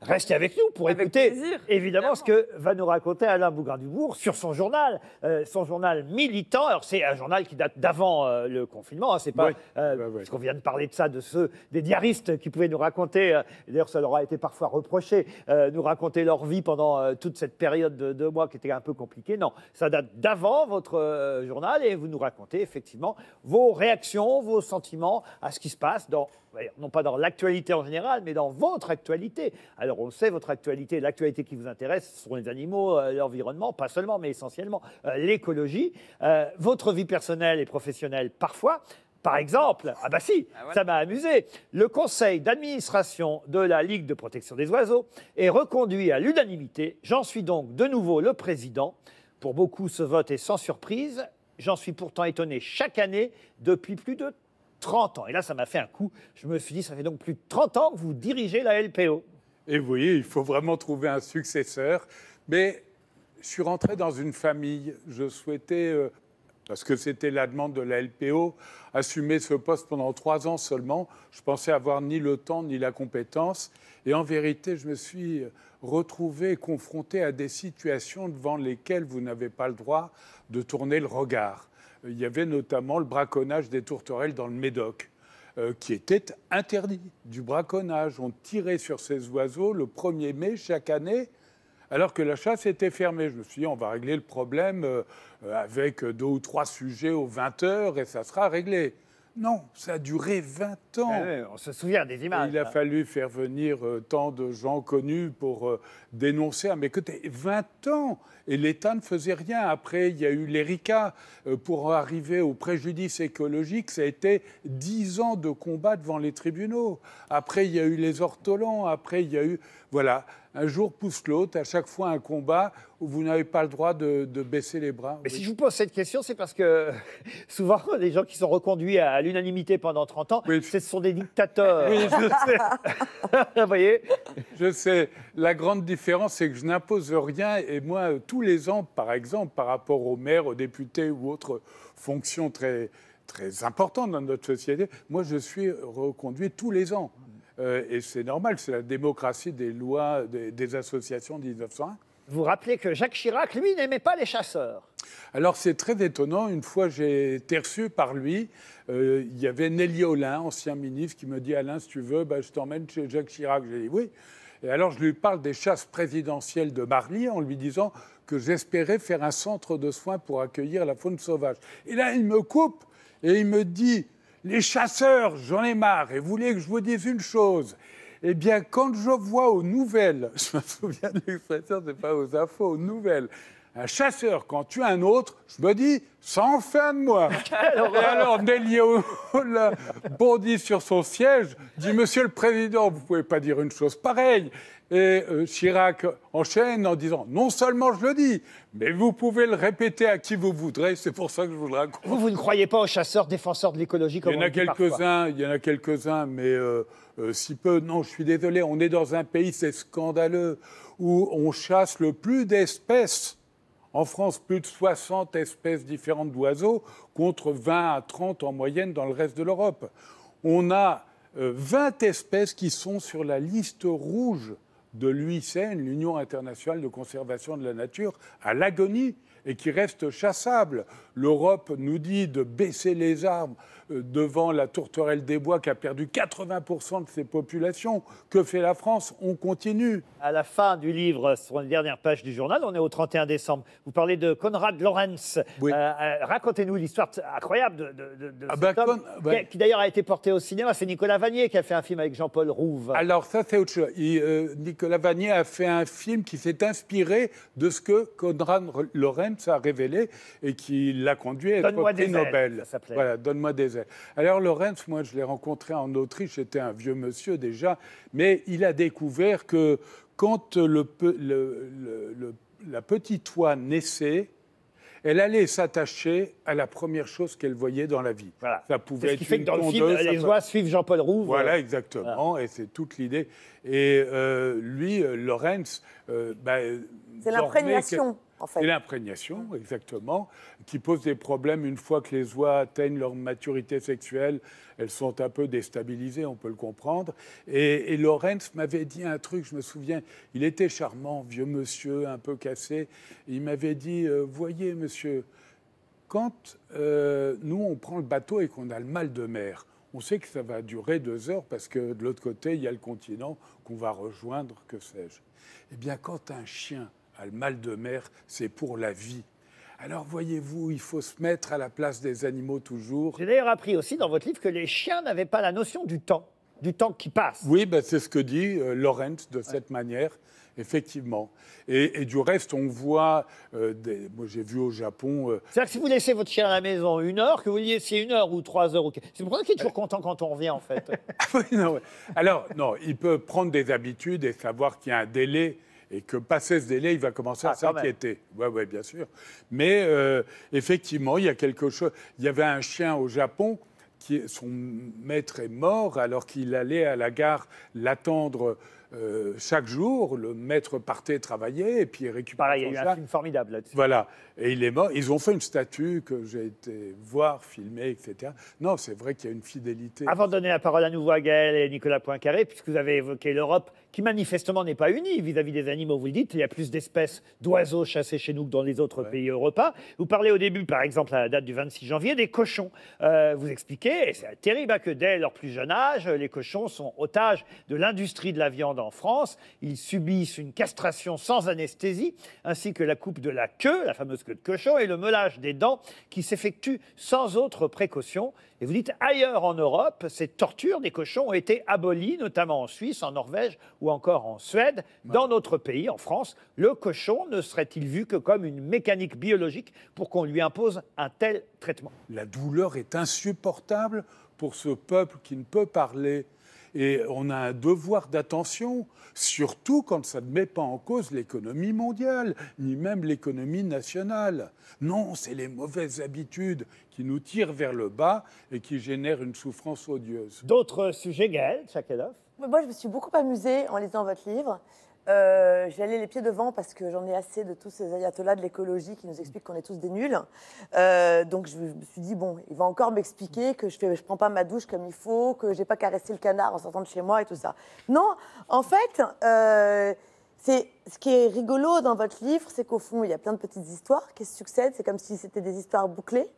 Restez avec nous pour écouter évidemment, ce que va nous raconter Alain bougain dubourg sur son journal, euh, son journal militant. Alors c'est un journal qui date d'avant euh, le confinement, hein, c'est pas euh, ce qu'on vient de parler de ça, de ceux des diaristes qui pouvaient nous raconter. D'ailleurs, ça leur a été parfois reproché, nous raconter leur vie pendant toute cette période de deux mois qui était un peu compliquée. Non, ça date d'avant votre journal et vous nous racontez effectivement vos réactions, vos sentiments à ce qui se passe dans non pas dans l'actualité en général, mais dans votre actualité. Alors on sait, votre actualité, l'actualité qui vous intéresse, ce sont les animaux, euh, l'environnement, pas seulement, mais essentiellement euh, l'écologie, euh, votre vie personnelle et professionnelle parfois. Par exemple, ah bah si, ah ça m'a amusé. Le conseil d'administration de la Ligue de protection des oiseaux est reconduit à l'unanimité. J'en suis donc de nouveau le président. Pour beaucoup, ce vote est sans surprise. J'en suis pourtant étonné chaque année depuis plus de 30 ans. Et là, ça m'a fait un coup. Je me suis dit, ça fait donc plus de 30 ans que vous dirigez la LPO. Et vous voyez, il faut vraiment trouver un successeur. Mais je suis rentré dans une famille. Je souhaitais, euh, parce que c'était la demande de la LPO, assumer ce poste pendant trois ans seulement. Je pensais avoir ni le temps ni la compétence. Et en vérité, je me suis retrouvé confronté à des situations devant lesquelles vous n'avez pas le droit de tourner le regard. Euh, il y avait notamment le braconnage des tourterelles dans le Médoc, euh, qui était interdit, du braconnage. On tirait sur ces oiseaux le 1er mai chaque année, alors que la chasse était fermée. Je me suis dit, on va régler le problème euh, avec deux ou trois sujets aux 20 heures et ça sera réglé non, ça a duré 20 ans. Ah on se souvient des images. il a hein. fallu faire venir euh, tant de gens connus pour euh, dénoncer. Ah, mais écoutez, 20 ans Et l'État ne faisait rien. Après, il y a eu l'ERICA. Euh, pour arriver au préjudice écologique, ça a été 10 ans de combat devant les tribunaux. Après, il y a eu les ortolans. Après, il y a eu... Voilà un jour pousse l'autre, à chaque fois un combat où vous n'avez pas le droit de, baisser les bras. Mais si je vous pose cette question, c'est parce que souvent, les gens qui sont reconduits à, l'unanimité pendant 30 ans, ce sont des dictateurs. Oui, je sais. vous voyez Je sais. La grande différence, c'est que je n'impose rien. Et moi, tous les ans, par exemple, par rapport aux maires, aux députés ou autres fonctions très, très importantes dans notre société, moi, je suis reconduit tous les ans. Euh, et c'est normal, c'est la démocratie des lois des, associations de 1901. Vous rappelez que Jacques Chirac, lui, n'aimait pas les chasseurs. Alors c'est très étonnant, une fois j'ai été reçu par lui, euh, il y avait Nelly Olin, ancien ministre, qui me dit Alain, si tu veux, bah, je t'emmène chez Jacques Chirac. J'ai dit oui. Et alors je lui parle des chasses présidentielles de Marly en lui disant que j'espérais faire un centre de soins pour accueillir la faune sauvage. Et là il me coupe et il me dit les chasseurs, j'en ai marre. Et vous voulez que je vous dise une chose eh bien, quand je vois aux nouvelles, je me souviens de l'expression, c'est pas aux infos, aux nouvelles, un chasseur, quand tu as un autre, je me dis, sans fin de moi. et alors Nelio euh, bondit sur son siège, dit, Monsieur le Président, vous ne pouvez pas dire une chose pareille. Et euh, Chirac enchaîne en disant, non seulement je le dis, mais vous pouvez le répéter à qui vous voudrez, c'est pour ça que je vous le raconte. Vous, vous ne croyez pas aux chasseurs défenseurs de l'écologie comme il y, on a quelques uns, il y en a quelques-uns, mais euh, si peu. Non, je suis désolé, on est dans un pays, c'est scandaleux, où on chasse le plus d'espèces en France, plus de 60 espèces différentes d'oiseaux contre 20 à 30 en moyenne dans le reste de l'Europe. On a 20 euh, espèces qui sont sur la liste rouge de l'UICN, l'Union internationale de conservation de la nature, à l'agonie et qui restent chassables. L'Europe nous dit de baisser les armes euh, devant la tourterelle des bois qui a perdu 80% de ses populations. Que fait la France On continue. À la fin du livre, sur la dernière page du journal, on est au 31 décembre. Vous parlez de Conrad Lorenz. Euh, euh, racontez-nous l'histoire incroyable de, de, de ah bah, homme, qui, d'ailleurs a été porté au cinéma. C'est Nicolas Vanier qui a fait un film avec Jean-Paul Rouve. Alors ça, c'est autre chose. Nicolas Vanier a fait un film qui s'est inspiré de ce que Conrad Lorenz a révélé et qui l'a conduit à être voilà, donne-moi des ailes. Alors Lorenz, moi je l'ai rencontré en Autriche, c'était un vieux monsieur déjà, mais il a découvert que quand le, le, la petite oie naissait, elle allait s'attacher à la première chose qu'elle voyait dans la vie. Voilà. Ça pouvait ce être qui fait une que dans le film, les oies suivent Jean-Paul Rouve. Euh, voilà, exactement, et c'est toute l'idée. Et euh, lui, euh, Lorenz, ben, c'est l'imprégnation. Et l'imprégnation, exactement, qui pose des problèmes une fois que les oies atteignent leur maturité sexuelle. Elles sont un peu déstabilisées, on peut le comprendre. Et, Lorenz m'avait dit un truc, je me souviens, il était charmant, vieux monsieur, un peu cassé. Il m'avait dit, euh, voyez monsieur, quand euh, nous on prend le bateau et qu'on a le mal de mer, on sait que ça va durer deux heures parce que de l'autre côté, il y a le continent qu'on va rejoindre, que sais-je. Eh bien, quand un chien le mal de mer, c'est pour la vie. Alors voyez-vous, il faut se mettre à la place des animaux toujours. J'ai d'ailleurs appris aussi dans votre livre que les chiens n'avaient pas la notion du temps, du temps qui passe. Oui, ben, c'est ce que dit euh, Lawrence, de cette manière effectivement. Et, du reste, on voit, euh, des, moi j'ai vu au Japon. Euh, C'est-à-dire que si vous laissez votre chien à la maison une heure, que vous lui laissiez une heure ou trois heures, c'est pour ça qu'il est toujours content quand on revient en fait. Ah Alors, non, il peut prendre des habitudes et savoir qu'il y a un délai et que passé ce délai, il va commencer à ah, s'inquiéter. Oui, oui, bien sûr. Mais euh, effectivement, il y a quelque chose. Il y avait un chien au Japon. Qui, son maître est mort alors qu'il allait à la gare l'attendre euh, chaque jour, le maître partait travailler et puis récupérait. Pareil, il y a eu un film formidable là-dessus. Voilà. Et il est mort. Ils ont fait une statue que j'ai été voir, filmer, etc. Non, c'est vrai qu'il y a une fidélité. Avant de donner la parole à nouveau à Gaël et Nicolas Poincaré, puisque vous avez évoqué l'Europe, qui manifestement n'est pas unie vis-à-vis des animaux, vous le dites, il y a plus d'espèces d'oiseaux chassés chez nous que dans les autres pays européens. Vous parlez au début, par exemple, à la date du 26 janvier, des cochons. Euh, vous expliquez, et c'est terrible, hein, que dès leur plus jeune âge, les cochons sont otages de l'industrie de la viande en France. Ils subissent une castration sans anesthésie, ainsi que la coupe de la queue, la fameuse queue de cochon, et le meulage des dents qui s'effectue sans autre précaution. Et vous dites, ailleurs en Europe, ces tortures des cochons ont été abolies, notamment en Suisse, en Norvège ou encore en Suède. Dans notre pays, en France, le cochon ne serait-il vu que comme une mécanique biologique pour qu'on lui impose un tel traitement La douleur est insupportable pour ce peuple qui ne peut parler et on a un devoir d'attention, surtout quand ça ne met pas en cause l'économie mondiale, ni même l'économie nationale. Non, c'est les mauvaises habitudes qui nous tirent vers le bas et qui génèrent une souffrance odieuse. D'autres sujets, Gaël Chakeloff. moi, je me suis beaucoup amusée en lisant votre livre. Euh, J'allais les pieds devant parce que j'en ai assez de tous ces ayatollahs de l'écologie qui nous expliquent qu'on est tous des nuls. Euh, donc je me suis dit, bon, il va encore m'expliquer que je ne je prends pas ma douche comme il faut, que j'ai pas caressé le canard en sortant de chez moi et tout ça. Non, en fait, euh, c'est ce qui est rigolo dans votre livre, c'est qu'au fond, il y a plein de petites histoires qui se succèdent. C'est comme si c'était des histoires bouclées.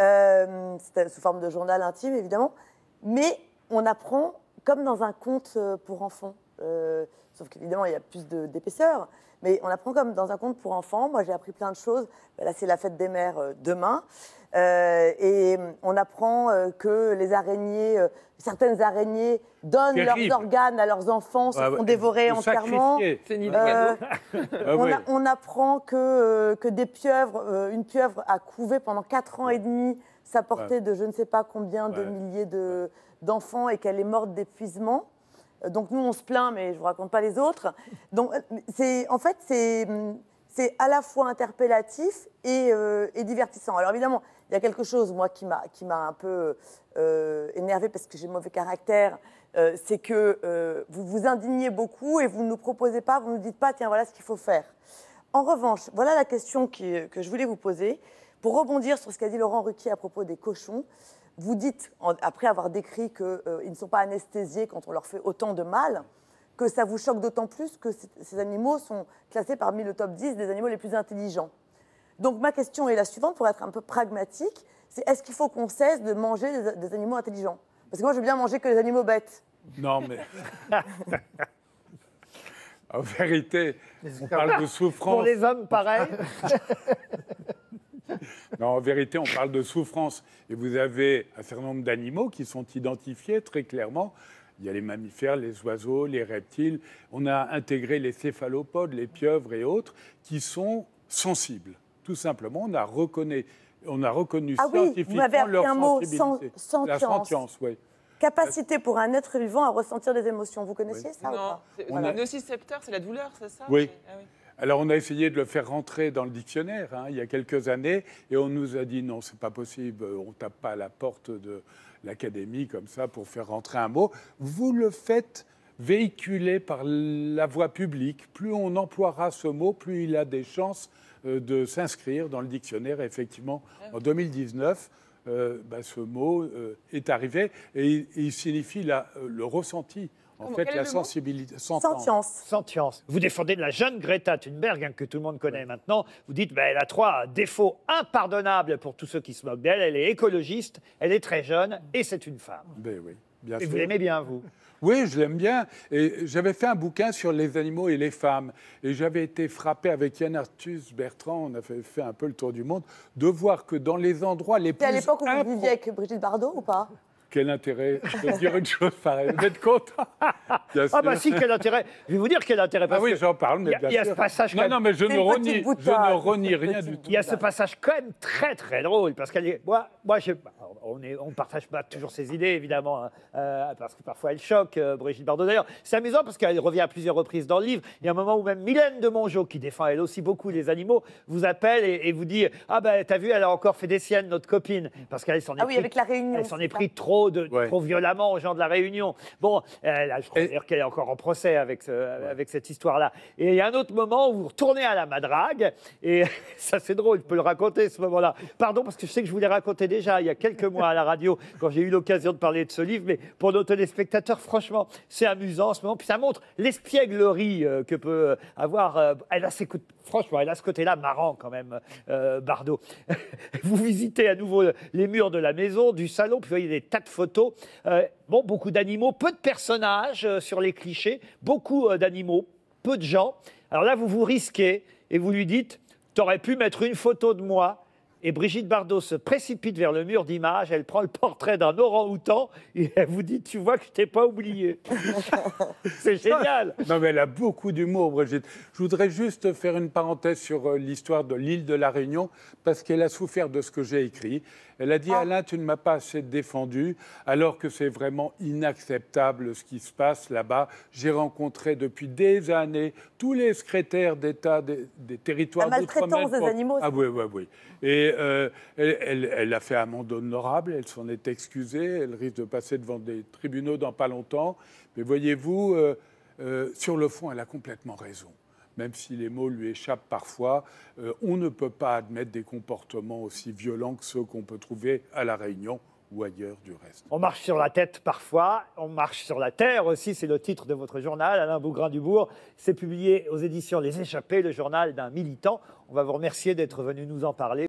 Euh, c'était sous forme de journal intime, évidemment. Mais on apprend comme dans un conte pour enfants. Euh, Sauf qu'évidemment, il y a plus d'épaisseur. Mais on apprend comme dans un conte pour enfants. Moi, j'ai appris plein de choses. Bah, là, c'est la fête des mères euh, demain. Euh, et on apprend euh, que les araignées, certaines araignées donnent leurs organes à leurs enfants, se ah, font dévorer entièrement. Ah on, apprend que, des pieuvres, une pieuvre a couvé pendant 4 ans et demi sa portée de je ne sais pas combien de milliers d'enfants et qu'elle est morte d'épuisement. Donc nous, on se plaint, mais je ne vous raconte pas les autres. Donc c'est, en fait, c'est, à la fois interpellatif euh, et, divertissant. Alors évidemment, il y a quelque chose, moi, qui m'a, un peu euh, énervé parce que j'ai mauvais caractère. Euh, c'est que vous vous indignez beaucoup et vous ne nous proposez pas, vous ne nous dites pas, tiens, voilà ce qu'il faut faire. En revanche, voilà la question que je voulais vous poser. Pour rebondir sur ce qu'a dit Laurent Ruquier à propos des cochons, vous dites, après avoir décrit qu'ils euh, ils ne sont pas anesthésiés quand on leur fait autant de mal, que ça vous choque d'autant plus que ces animaux sont classés parmi le top 10 des animaux les plus intelligents. Donc ma question est la suivante, pour être un peu pragmatique, c'est est-ce qu'il faut qu'on cesse de manger des, des animaux intelligents Parce que moi, je veux bien manger que les animaux bêtes. Non, mais... en vérité, on parle de souffrance. Pour les hommes, pareil. en vérité, on parle de souffrance. Et vous avez un certain nombre d'animaux qui sont identifiés très clairement. Il y a les mammifères, les oiseaux, les reptiles. On a intégré les céphalopodes, les pieuvres et autres qui sont sensibles. Tout simplement, on a reconnu, on a reconnu ah oui, scientifiquement leur un mot, La sentience, Capacité pour un être vivant à ressentir des émotions. Vous connaissiez ça Non, on le nocicepteur, c'est la douleur, c'est ça oui. Ah alors on a essayé de le faire rentrer dans le dictionnaire hein, il y a quelques années et on nous a dit non, c'est pas possible, on tape pas à la porte de l'académie comme ça pour faire rentrer un mot. Vous le faites véhiculer par la voie publique. Plus on emploiera ce mot, plus il a des chances euh, de s'inscrire dans le dictionnaire. Effectivement, ah en 2019, euh, bah, ce mot euh, est arrivé et il, signifie le ressenti en fait, la sensibilité. Sentience. Sentience. Vous défendez la jeune Greta Thunberg, hein, que tout le monde connaît maintenant. Vous dites bah, elle a trois défauts impardonnables pour tous ceux qui se moquent d'elle. Elle est écologiste, elle est très jeune et c'est une femme. Ben oui, bien et vous l'aimez bien, vous oui, je l'aime bien. Et j'avais fait un bouquin sur les animaux et les femmes. Et j'avais été frappé avec Yann Arthus Bertrand, on a fait, un peu le tour du monde, de voir que dans les endroits les plus. C'était à l'époque où vous viviez avec Brigitte Bardot ou pas quel intérêt de dire une chose pareille Vous êtes content Ah bah si, quel intérêt Je vais vous dire quel intérêt. Parce ah oui, j'en parle, mais bien Il y a ce passage Non, non, mais je ne, renie, je ne rien du tout. Il y a ce passage quand même très, très drôle, parce qu'elle est. moi, moi je on ne partage pas toujours ses idées, évidemment, hein, euh, parce que parfois elle choque euh, Brigitte Bardot. D'ailleurs, c'est amusant parce qu'elle revient à plusieurs reprises dans le livre. Il y a un moment où même Mylène de Mongeau, qui défend elle aussi beaucoup les animaux, vous appelle et, vous dit Ah ben, t'as vu, elle a encore fait des siennes, notre copine. Parce qu'elle s'en ah est, ah avec la réunion, elle s'en est, trop, de, trop violemment aux gens de la Réunion. Bon, je crois qu'elle est encore en procès avec, avec cette histoire-là. Et il y a un autre moment où vous retournez à la madrague, et ça c'est drôle, je peux le raconter ce moment-là. Pardon, parce que je sais que je vous l'ai déjà il y a quelques à la radio, quand j'ai eu l'occasion de parler de ce livre. Mais pour nos téléspectateurs, franchement, c'est amusant en ce moment. Puis ça montre l'espièglerie euh, que peut avoir. Euh, elle a Franchement, elle a ce côté-là marrant quand même, euh, Bardot. vous visitez à nouveau les murs de la maison, du salon, puis vous voyez des tas de photos. Euh, bon, beaucoup d'animaux, peu de personnages sur les clichés, beaucoup d'animaux, peu de gens. Alors là, vous vous risquez et vous lui dites, t'aurais pu mettre une photo de moi et Brigitte Bardot se précipite vers le mur d'image, elle prend le portrait d'un orang-outan et elle vous dit Tu vois que je t'ai pas oublié. c'est génial. Non, mais elle a beaucoup d'humour, Brigitte. Je voudrais juste faire une parenthèse sur euh, l'histoire de l'île de la Réunion parce qu'elle a souffert de ce que j'ai écrit. Elle a dit ah. Alain, tu ne m'as pas assez défendu, alors que c'est vraiment inacceptable ce qui se passe là-bas. J'ai rencontré depuis des années tous les secrétaires d'État des, territoires d'outre-mer. La des animaux. Ah oui, oui, oui. Et euh, elle, a fait amende honorable, elle s'en est excusée, elle risque de passer devant des tribunaux dans pas longtemps. Mais voyez-vous, euh, euh, sur le fond, elle a complètement raison. Même si les mots lui échappent parfois, on ne peut pas admettre des comportements aussi violents que ceux qu'on peut trouver à La Réunion ou ailleurs du reste. On marche sur la tête parfois, on marche sur la terre aussi, c'est le titre de votre journal, Alain Bougrain-Dubourg. C'est publié aux éditions Les Échappés, le journal d'un militant. On va vous remercier d'être venu nous en parler.